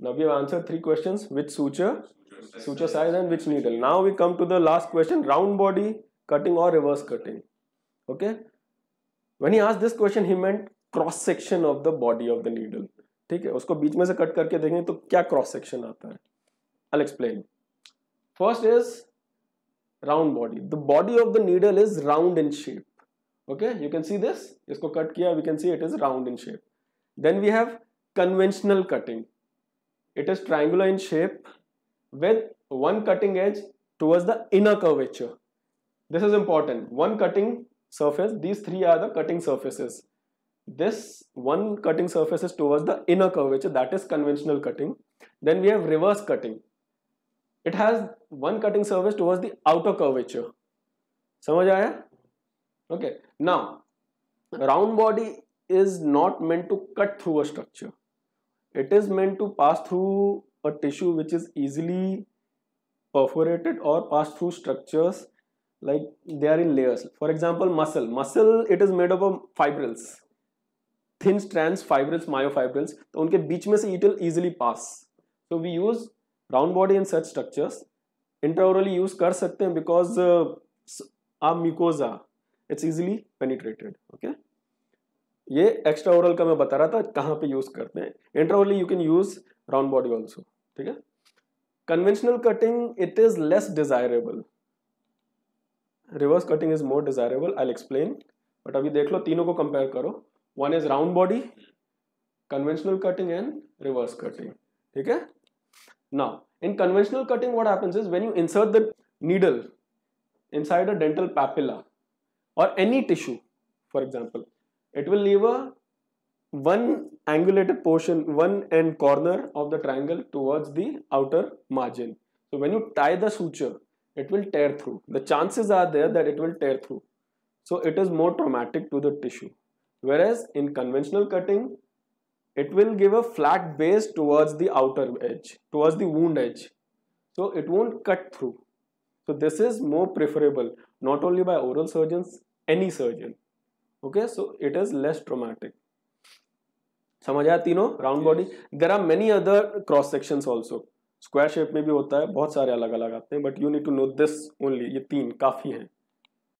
Now we have answered three questions, which suture, suture size and which needle. Now we come to the last question, round body cutting or reverse cutting. Okay. When he asked this question, he meant cross section of the body of the needle. ठीक है उसको बीच में से cut करके देखेंगे तो क्या cross section आता है I explain first is round body the body of the needle is round in shape okay you can see this इसको कट किया we can see it is round in shape then we have conventional cutting it is triangular in shape with one cutting edge towards the inner curvature. This is important. One cutting surface, these three are the cutting surfaces. This one cutting surface is towards the inner curvature, that is conventional cutting. Then we have reverse cutting. It has one cutting surface towards the outer curvature. Samajh Okay. Now, round body is not meant to cut through a structure it is meant to pass through a tissue which is easily perforated or pass through structures like they are in layers for example muscle muscle it is made up of fibrils thin strands fibrils myofibrils तो उनके बीच में से it will easily pass so we use round body in such structures intraorally use कर सकते हैं because uh, our mucosa it's easily penetrated okay ये extra oral का मैं बता रहा था कहाँ पे यूज़ करते हैं intraorally you can use round body also ठीक है conventional cutting it is less desirable reverse cutting is more desirable I explain but अभी देख लो तीनों को कंपेयर करो one is round body conventional cutting and reverse cutting ठीक है now in conventional cutting what happens is when you insert the needle inside a dental papilla और any tissue for example it will leave a one angulated portion one end corner of the triangle towards the outer margin so when you tie the suture it will tear through the chances are there that it will tear through so it is more traumatic to the tissue whereas in conventional cutting it will give a flat base towards the outer edge towards the wound edge so it won't cut through so this is more preferable not only by oral surgeons any surgeon okay so it is less traumatic समझ आया तीनों round body there are many other cross section also square shape में भी होता है बहुत सारे अलग अलग आते हैं but you need to know this only ये तीन काफी हैं